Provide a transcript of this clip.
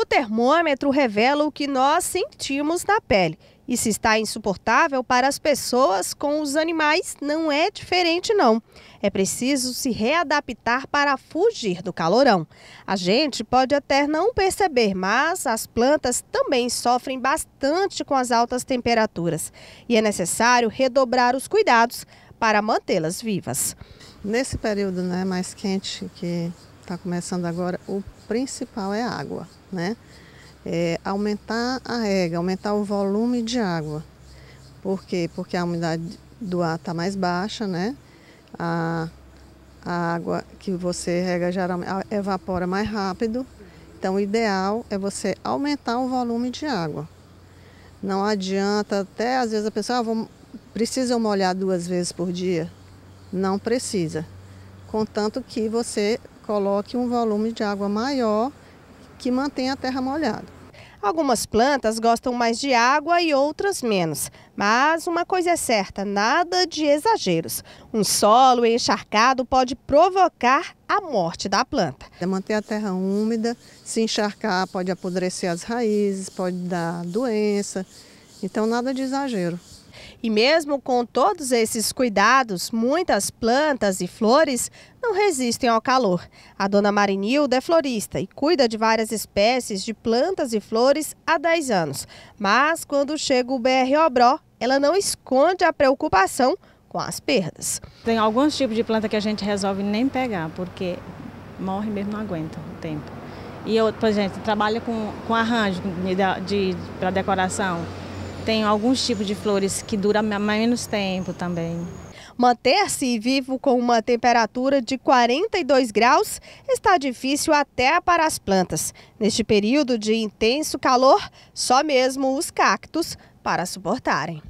O termômetro revela o que nós sentimos na pele. E se está insuportável para as pessoas, com os animais não é diferente não. É preciso se readaptar para fugir do calorão. A gente pode até não perceber, mas as plantas também sofrem bastante com as altas temperaturas. E é necessário redobrar os cuidados para mantê-las vivas. Nesse período né, mais quente que está começando agora, o principal é a água, né? É aumentar a rega, aumentar o volume de água. Por quê? Porque a umidade do ar está mais baixa, né? A, a água que você rega geralmente evapora mais rápido. Então, o ideal é você aumentar o volume de água. Não adianta, até às vezes a pessoa ah, vou, precisa molhar duas vezes por dia. Não precisa. Contanto que você coloque um volume de água maior que mantenha a terra molhada. Algumas plantas gostam mais de água e outras menos. Mas uma coisa é certa, nada de exageros. Um solo encharcado pode provocar a morte da planta. É manter a terra úmida, se encharcar pode apodrecer as raízes, pode dar doença. Então nada de exagero. E mesmo com todos esses cuidados, muitas plantas e flores não resistem ao calor. A dona Marinilda é florista e cuida de várias espécies de plantas e flores há 10 anos. Mas quando chega o BR Obró, ela não esconde a preocupação com as perdas. Tem alguns tipos de planta que a gente resolve nem pegar, porque morre mesmo, não aguenta o tempo. E outro, por exemplo, trabalha com, com arranjo de, de para decoração. Tem alguns tipos de flores que duram menos tempo também. Manter-se vivo com uma temperatura de 42 graus está difícil até para as plantas. Neste período de intenso calor, só mesmo os cactos para suportarem.